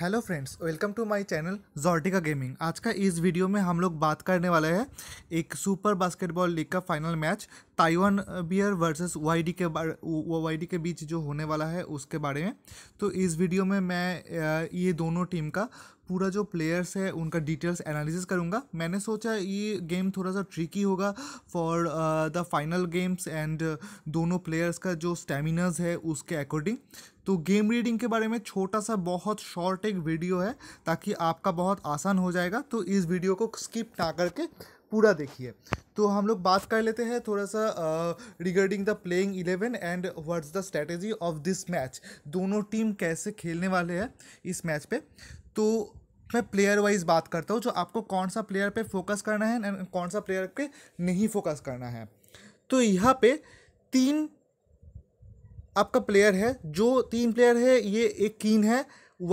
hello friends welcome to my channel Jortika gaming आज का इस वीडियो में हम लोग बात करने वाले हैं एक सुपर बास्केटबॉल लीग का final match Taiwan beer versus YD के बारे वाईडी के बीच जो होने वाला है उसके बारे में तो इस वीडियो में मैं uh, ये दोनों टीम का पूरा जो प्लेयर्स है उनका डिटेल्स एनालिसिस करूँगा मैंने सोचा ये गेम थोड़ा सा ट्रिकी होगा for the final games and दोनों प्लेयर्स का जो स्टेमिनाज है उसके अकॉर्डिंग तो गेम रीडिंग के बारे में छोटा सा बहुत शॉर्ट एक वीडियो है ताकि आपका बहुत आसान हो जाएगा तो इस वीडियो को स्किप ना करके पूरा देखिए तो हम लोग बात कर लेते हैं थोड़ा सा regarding the playing eleven and what's the strategy of this match दोनों टीम कैसे खेलने वाले हैं इस मैच पे तो मैं प्लेयर वाइज बात करता हूँ जो आपको कौन सा प्लेयर पे फोकस करना है एंड कौन सा प्लेयर पे नहीं फोकस करना है तो यहाँ पे तीन आपका प्लेयर है जो तीन प्लेयर है ये एक कीन है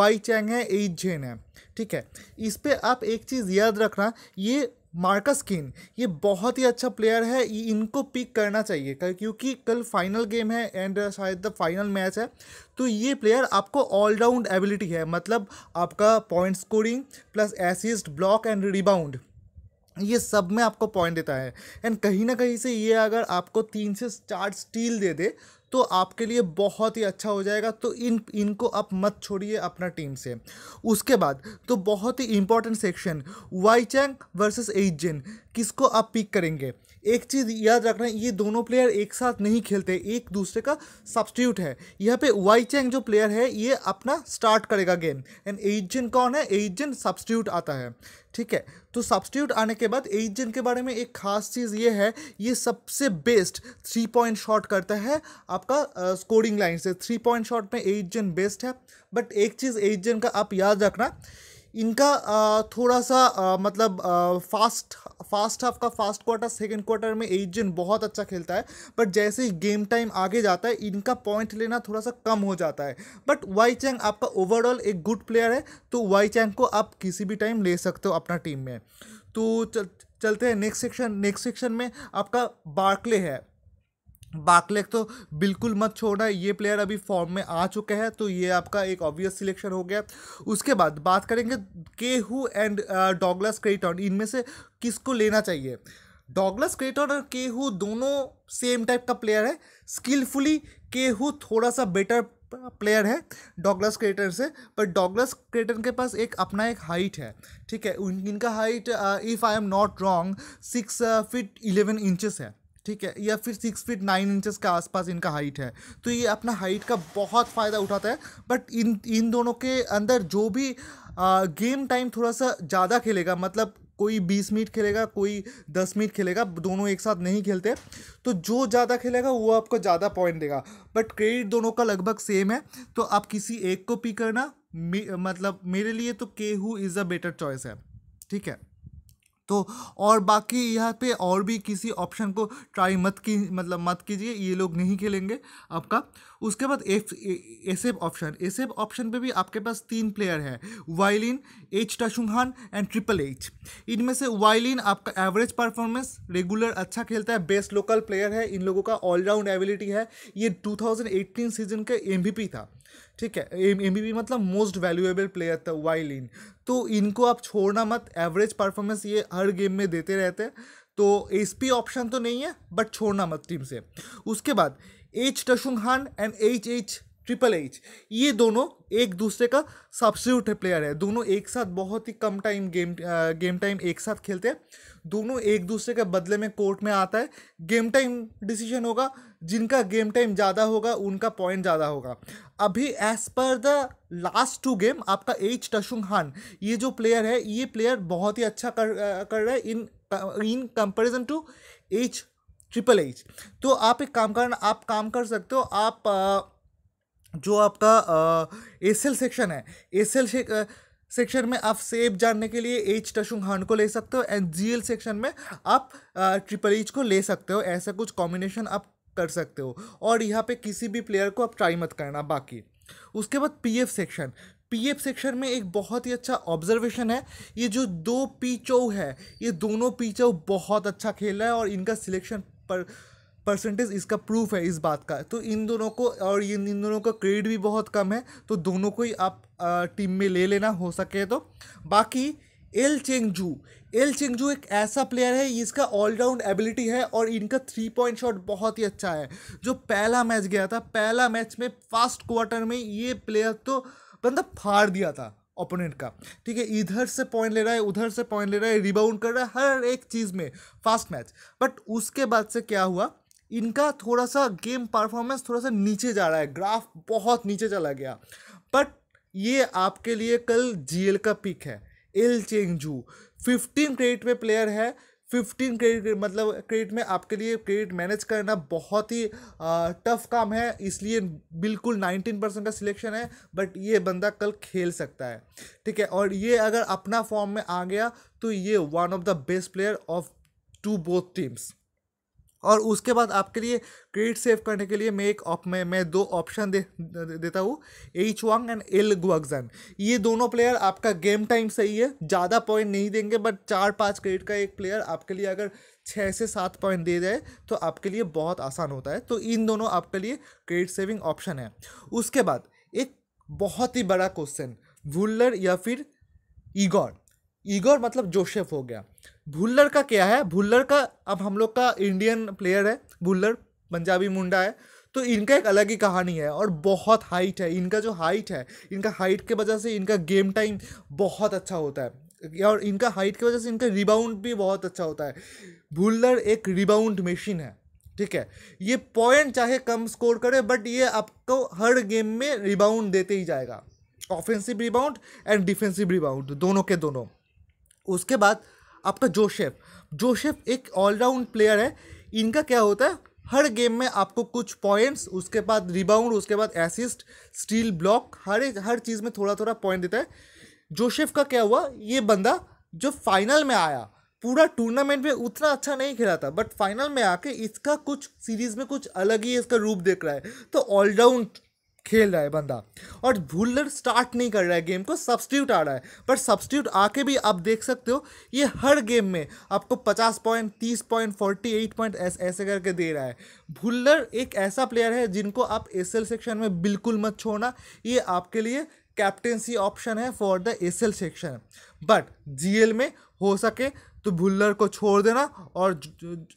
वाई चैंग है एट जेन है ठीक है इस पर आप एक चीज़ याद रखना ये मार्कस किन ये बहुत ही अच्छा प्लेयर है इनको पिक करना चाहिए क्योंकि कल फाइनल गेम है एंड uh, शायद द फाइनल मैच है तो ये प्लेयर आपको ऑलराउंड एबिलिटी है मतलब आपका point scoring plus assist block and rebound ये सब में आपको पॉइंट देता है एंड कहीं ना कहीं से ये अगर आपको तीन से चार स्टील दे दे तो आपके लिए बहुत ही अच्छा हो जाएगा तो इन इनको आप मत छोड़िए अपना टीम से उसके बाद तो बहुत ही important section Y Chang versus H Jen किसको आप पिक करेंगे एक चीज़ याद रखना ये दोनों प्लेयर एक साथ नहीं खेलते एक दूसरे का सब्सटीट्यूट है यहाँ पे वाई चैंग जो प्लेयर है ये अपना स्टार्ट करेगा गेम एंड एजिन कौन है एजिन सब्सट्यूट आता है ठीक है तो सब्सिट्यूट आने के बाद एजिन के बारे में एक खास चीज़ ये है ये सबसे बेस्ट थ्री पॉइंट शॉट करता है आपका स्कोरिंग स्कोरिंग लाइन से थ्री पॉइंट शॉट में एजिन बेस्ट है बट एक चीज़ एजिन का आप याद रखना इनका थोड़ा सा मतलब फास्ट फास्ट हाफ का फास्ट क्वार्टर सेकेंड क्वार्टर में एजियन बहुत अच्छा खेलता है बट जैसे ही गेम टाइम आगे जाता है इनका पॉइंट लेना थोड़ा सा कम हो जाता है बट वाई चैंग आपका ओवरऑल एक गुड प्लेयर है तो वाई चैंग को आप किसी भी टाइम ले सकते हो अपना टीम में तो चल, चलते हैं नेक्स्ट सेक्शन नेक्स्ट सेक्शन में आपका बार्कले है बाकलेक तो बिल्कुल मत छोड़ना ये प्लेयर अभी फॉर्म में आ चुके हैं तो ये आपका एक ऑब्वियस सिलेक्शन हो गया उसके बाद बात करेंगे केहू एंड डॉगलस क्रेटॉन इनमें से किसको लेना चाहिए डॉगलस क्रेटॉन और केहू दोनों सेम टाइप का प्लेयर है स्किलफुली केहू थोड़ा सा बेटर प्लेयर है डॉगलस क्रेटन से पर डॉगलस क्रेटन के पास एक अपना एक हाइट है ठीक है इनका height if I am not wrong six feet eleven inches है ठीक है या फिर सिक्स फीट नाइन इंचेस के आसपास इनका हाइट है तो ये अपना हाइट का बहुत फ़ायदा उठाता है बट इन इन दोनों के अंदर जो भी आ, गेम टाइम थोड़ा सा ज़्यादा खेलेगा मतलब कोई बीस मिनट खेलेगा कोई दस मिनट खेलेगा दोनों एक साथ नहीं खेलते तो जो ज़्यादा खेलेगा वो आपको ज़्यादा पॉइंट देगा बट क्रेडिट दोनों का लगभग सेम है तो आप किसी एक को पी करना मतलब मेरे लिए तो केहू इज़ अ बेटर चॉइस है ठीक है तो और बाकी यहाँ पे और भी किसी ऑप्शन को ट्राई मत की मतलब मत कीजिए ये लोग नहीं खेलेंगे आपका उसके बाद एफ एसेब ऑप्शन एसेब ऑप्शन पे भी आपके पास तीन प्लेयर हैं Weilin H Tsung Han and triple H इनमें से वायलिन आपका एवरेज परफॉर्मेंस रेगुलर अच्छा खेलता है बेस्ट लोकल प्लेयर है इन लोगों का ऑलराउंड एबिलिटी है ये टू सीजन के एम था ठीक है एम मतलब मोस्ट वैल्यूएबल प्लेयर था वाई इन तो इनको आप छोड़ना मत एवरेज परफॉर्मेंस ये हर गेम में देते रहते हैं तो एस पी ऑप्शन तो नहीं है बट छोड़ना मत टीम से उसके बाद H Tsung Han and H H triple H ये दोनों एक दूसरे का उठे प्लेयर है दोनों एक साथ बहुत ही कम टाइम गेम गेम टाइम एक साथ खेलते हैं दोनों एक दूसरे के बदले में कोर्ट में आता है गेम टाइम डिसीजन होगा जिनका गेम टाइम ज़्यादा होगा उनका पॉइंट ज़्यादा होगा अभी as per the last two game आपका एच टशुंग हान ये जो प्लेयर है ये प्लेयर बहुत ही अच्छा कर कर रहा है in in comparison to H triple H तो आप एक काम करना आप काम कर सकते हो आप आ, जो आपका एल सेक्शन है एल सेक्शन में आप सेब जानने के लिए एच हान को ले सकते हो एंड एल सेक्शन में आप ट्रिपल एच को ले सकते हो ऐसा कुछ कॉम्बिनेशन आप कर सकते हो और यहाँ पे किसी भी प्लेयर को आप ट्राई मत करना बाकी उसके बाद एफ सेक्शन एफ सेक्शन में एक बहुत ही अच्छा ऑब्जर्वेशन है ये जो दो चौ है ये दोनों चौ बहुत अच्छा खेल रहा है और इनका सिलेक्शन पर परसेंटेज इसका प्रूफ है इस बात का तो इन दोनों को और इन इन दोनों का क्रेडिट भी बहुत कम है तो दोनों को ही आप टीम में ले लेना हो सके तो बाकी एल चेंगजू एल चेंगजू एक ऐसा प्लेयर है इसका ऑलराउंड एबिलिटी है और इनका थ्री पॉइंट शॉट बहुत ही अच्छा है जो पहला मैच गया था पहला मैच में फर्स्ट क्वार्टर में ये प्लेयर तो मतलब फाड़ दिया था ओपोनेंट का ठीक है इधर से पॉइंट ले रहा है उधर से पॉइंट ले रहा है रिबाउंड कर रहा है हर एक चीज़ में फास्ट मैच बट उसके बाद से क्या हुआ इनका थोड़ा सा गेम परफॉर्मेंस थोड़ा सा नीचे जा रहा है ग्राफ बहुत नीचे चला गया बट ये आपके लिए कल जी का पिक है एल चेंगजू फिफ्टीन क्रेडिट पे प्लेयर है फिफ्टीन क्रेडिट मतलब क्रेडिट में आपके लिए क्रेडिट मैनेज करना बहुत ही टफ काम है इसलिए बिल्कुल नाइनटीन परसेंट का सिलेक्शन है बट ये बंदा कल खेल सकता है ठीक है और ये अगर अपना फॉर्म में आ गया तो ये one of the best player of to both teams और उसके बाद आपके लिए क्रेडिट सेव करने के लिए मैं एक ऑप मैं मैं दो ऑप्शन दे, दे देता हूँ H Wang and L Guagjan ये दोनों प्लेयर आपका गेम टाइम सही है ज़्यादा पॉइंट नहीं देंगे बट चार पाँच क्रेडिट का एक प्लेयर आपके लिए अगर छः से सात पॉइंट दे जाए तो आपके लिए बहुत आसान होता है तो इन दोनों आपके लिए क्रेडिट सेविंग ऑप्शन है उसके बाद एक बहुत ही बड़ा क्वेश्चन वुल्लर या फिर ईगॉड ईगोर मतलब जोसेफ हो गया भुल्लर का क्या है भुल्लर का अब हम लोग का इंडियन प्लेयर है भुल्लर पंजाबी मुंडा है तो इनका एक अलग ही कहानी है और बहुत हाइट है इनका जो हाइट है इनका हाइट के वजह से इनका गेम टाइम बहुत अच्छा होता है और इनका हाइट की वजह से इनका रिबाउंड भी बहुत अच्छा होता है भुल्लर एक रिबाउंड मशीन है ठीक है ये पॉइंट चाहे कम स्कोर करे बट ये आपको हर गेम में रिबाउंड देते ही जाएगा offensive rebound and defensive rebound दोनों के दोनों उसके बाद आपका जोशेफ जोशेफ एक ऑलराउंड प्लेयर है इनका क्या होता है हर गेम में आपको कुछ पॉइंट्स उसके बाद रिबाउंड उसके बाद एसिस्ट स्टील ब्लॉक हर एक हर चीज़ में थोड़ा थोड़ा पॉइंट देता है जोशेफ का क्या हुआ ये बंदा जो फाइनल में आया पूरा टूर्नामेंट में उतना अच्छा नहीं खेला था बट फाइनल में आके इसका कुछ सीरीज में कुछ अलग ही इसका रूप देख रहा है तो ऑलराउंड खेल रहा है बंदा और भूलर स्टार्ट नहीं कर रहा है गेम को सब्सटीट्यूट आ रहा है पर सब्सटीट्यूट आके भी आप देख सकते हो ये हर गेम में आपको पचास पॉइंट तीस पॉइंट फोर्टी एट पॉइंट ऐसे करके दे रहा है भुल्लर एक ऐसा प्लेयर है जिनको आप एस सेक्शन में बिल्कुल मत छोड़ना ये आपके लिए कैप्टेंसी ऑप्शन है for the S section but G में हो सके तो भुल्लर को छोड़ देना और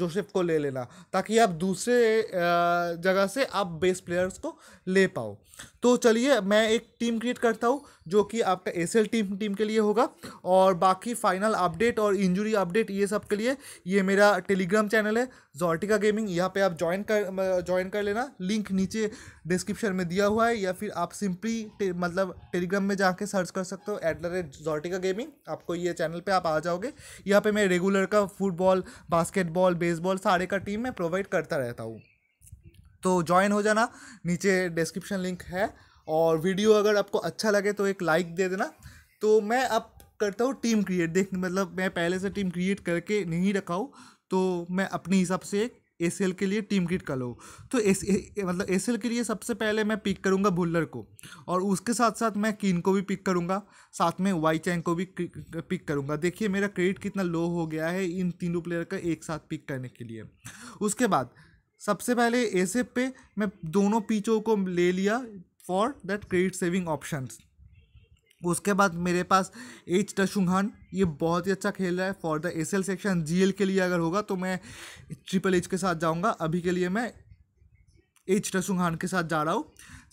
जोसेफ को ले लेना ताकि आप दूसरे जगह से आप बेस प्लेयर्स को ले पाओ तो चलिए मैं एक टीम क्रिएट करता हूँ जो कि आपका एस टीम टीम के लिए होगा और बाकी फाइनल अपडेट और इंजुरी अपडेट ये सब के लिए ये मेरा टेलीग्राम चैनल है जॉर्टिका गेमिंग यहाँ पे आप ज्वाइन कर ज्वाइन कर लेना लिंक नीचे डिस्क्रिप्शन में दिया हुआ है या फिर आप सिंपली टे, मतलब टेलीग्राम में जाके सर्च कर सकते हो at the rate Jortika gaming आपको ये चैनल पे आप आ जाओगे यहाँ पे मैं रेगुलर का फुटबॉल बास्केटबॉल बेसबॉल सारे का टीम मैं प्रोवाइड करता रहता हूँ तो ज्वाइन हो जाना नीचे डिस्क्रिप्शन लिंक है और वीडियो अगर आपको अच्छा लगे तो एक लाइक दे देना तो मैं अब करता हूँ टीम क्रिएट देख मतलब मैं पहले से टीम क्रिएट करके नहीं रखा हूँ तो मैं अपने हिसाब से एक ए के लिए टीम क्रिएट कर लूँ तो एस मतलब ए के लिए सबसे पहले मैं पिक करूँगा भुल्लर को और उसके साथ साथ मैं किन को भी पिक करूँगा साथ में वाई चैंग को भी पिक करूँगा देखिए मेरा क्रेडिट कितना लो हो गया है इन तीनों प्लेयर का एक साथ पिक करने के लिए उसके बाद सबसे पहले एसेप पे मैं दोनों पीचों को ले लिया for that credit saving options उसके बाद मेरे पास एच टशुंगहान ये बहुत ही अच्छा खेल रहा है for the S L section G L के लिए अगर होगा तो मैं ट्रिपल एच के साथ जाऊंगा अभी के लिए मैं एच टशुंगहान के साथ जा रहा हूँ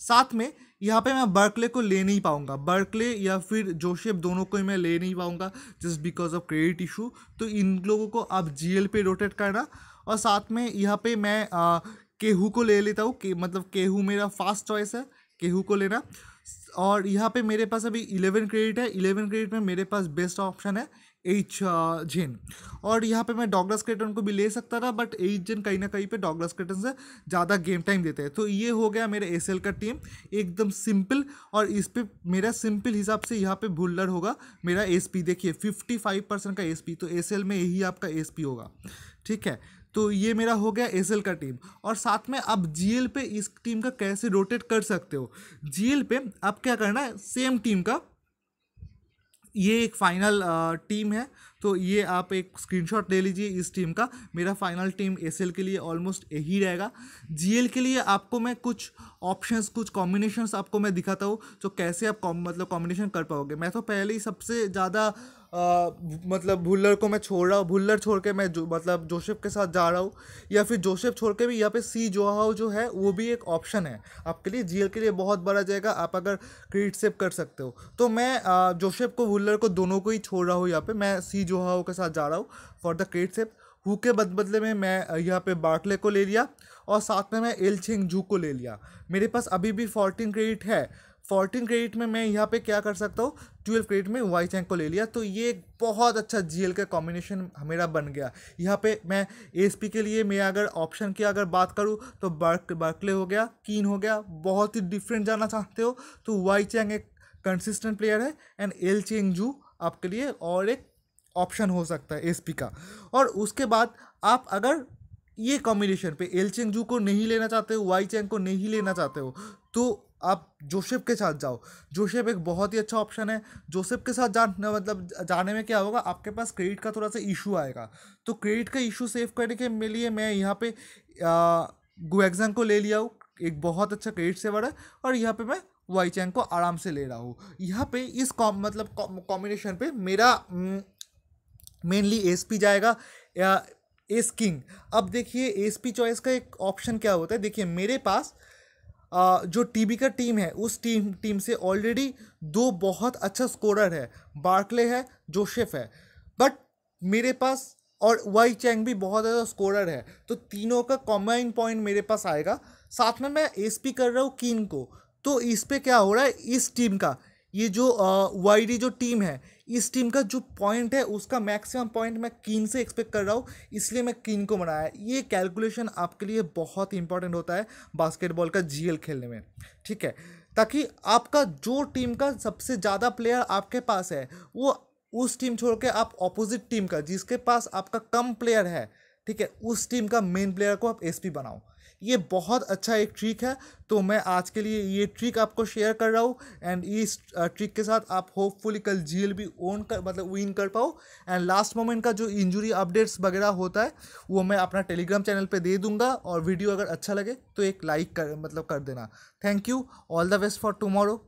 साथ में यहाँ पे मैं बर्कले को ले नहीं पाऊँगा बर्कले या फिर जोशेफ दोनों को ही मैं ले नहीं पाऊँगा just because of credit issue तो इन लोगों को आप जी एल पे रोटेट करना और साथ में यहाँ पे मैं आ, केहू को ले लेता हूँ के मतलब केहू मेरा फास्ट चॉइस है केहू को लेना और यहाँ पे मेरे पास अभी इलेवन क्रेडिट है इलेवन क्रेडिट में मेरे पास बेस्ट ऑप्शन है एच जेन और यहाँ पे मैं डॉगलस क्रेटन को भी ले सकता था बट एच जेन कहीं ना कहीं पे डॉगलस क्रेटन से ज़्यादा गेम टाइम देते हैं तो ये हो गया मेरे एस का टीम एकदम सिंपल और इस पर मेरा सिंपल हिसाब से यहाँ पे भुल्लर होगा मेरा एस देखिए फिफ्टी फाइव परसेंट का एस तो एस में यही आपका एस होगा ठीक है तो ये मेरा हो गया एस का टीम और साथ में आप जी पे इस टीम का कैसे रोटेट कर सकते हो जी पे आप क्या करना है सेम टीम का ये एक फाइनल टीम है तो ये आप एक स्क्रीनशॉट ले लीजिए इस टीम का मेरा फाइनल टीम एसएल के लिए ऑलमोस्ट यही रहेगा जीएल के लिए आपको मैं कुछ ऑप्शंस कुछ कॉम्बिनेशंस आपको मैं दिखाता हूँ तो कैसे आप कॉम मतलब कॉम्बिनेशन कर पाओगे मैं तो पहले ही सबसे ज़्यादा आ, मतलब भुल्लर को मैं छोड़ रहा हूँ भुल्लर छोड़ के मैं जो मतलब जोसेफ के साथ जा रहा हूँ या फिर जोसेफ छोड़ के भी यहाँ पे सी जोहाओ जो है वो भी एक ऑप्शन है आपके लिए जीएल के लिए बहुत बड़ा जाएगा आप अगर क्रिएट सेव कर सकते हो तो मैं जोशेफ जोसेफ को भुल्लर को दोनों को ही छोड़ रहा हूँ यहाँ पर मैं सी जोहाओ के साथ जा रहा हूँ फॉर द क्रिएट सेव हु के बद बदले में मैं यहाँ पे बाटले को ले लिया और साथ में मैं एल छिंग जू को ले लिया मेरे पास अभी भी फोर्टीन क्रेडिट है फोर्टीन क्रेडिट में मैं यहाँ पे क्या कर सकता हूँ ट्वेल्व क्रेडिट में वाई चैंक को ले लिया तो ये एक बहुत अच्छा एल का कॉम्बिनेशन मेरा बन गया यहाँ पे मैं पी के लिए मैं अगर ऑप्शन की अगर बात करूँ तो बर्क बर्कले हो गया कीन हो गया बहुत ही डिफरेंट जाना चाहते हो तो वाई चैंग एक कंसिस्टेंट प्लेयर है एंड एल चेंग जू आपके लिए और एक ऑप्शन हो सकता है पी का और उसके बाद आप अगर ये कॉम्बिनेशन पे एल चेंग जू को नहीं लेना चाहते हो वाई चेंग को नहीं लेना चाहते हो तो आप जोसेफ के साथ जाओ जोसेफ एक बहुत ही अच्छा ऑप्शन है जोसेफ के साथ जान मतलब जाने में क्या होगा आपके पास क्रेडिट का थोड़ा सा इशू आएगा तो क्रेडिट का इशू सेव करने के लिए मैं यहाँ पे गुएग्जन को ले लिया हूँ एक बहुत अच्छा क्रेडिट सेवर है और यहाँ पे मैं वाई चैंग को आराम से ले रहा हूँ यहाँ पे इस कॉम मतलब कॉम्बिनेशन पे मेरा मेनली एस पी जाएगा एस किंग अब देखिए एस पी चॉइस का एक ऑप्शन क्या होता है देखिए मेरे पास जो टीबी का टीम है उस टीम टीम से ऑलरेडी दो बहुत अच्छा स्कोरर है बार्कले है जोशेफ है बट मेरे पास और वाई चैंग भी बहुत ज़्यादा स्कोरर है तो तीनों का कॉम्बाइन पॉइंट मेरे पास आएगा साथ में मैं एस कर रहा हूँ कीन को तो इस पर क्या हो रहा है इस टीम का ये जो वाई जो टीम है इस टीम का जो पॉइंट है उसका मैक्सिमम पॉइंट मैं कीन से एक्सपेक्ट कर रहा हूँ इसलिए मैं कीन को बनाया ये कैलकुलेशन आपके लिए बहुत इंपॉर्टेंट होता है बास्केटबॉल का जीएल खेलने में ठीक है ताकि आपका जो टीम का सबसे ज़्यादा प्लेयर आपके पास है वो उस टीम छोड़ के आप ऑपोजिट टीम का जिसके पास आपका कम प्लेयर है ठीक है उस टीम का मेन प्लेयर को आप एसपी बनाओ ये बहुत अच्छा एक ट्रिक है तो मैं आज के लिए ये ट्रिक आपको शेयर कर रहा हूँ एंड इस ट्रिक के साथ आप होपफुली कल जी भी ओन कर मतलब विन कर पाओ एंड लास्ट मोमेंट का जो इंजरी अपडेट्स वगैरह होता है वो मैं अपना टेलीग्राम चैनल पे दे दूंगा और वीडियो अगर अच्छा लगे तो एक लाइक कर मतलब कर देना thank you all the best for tomorrow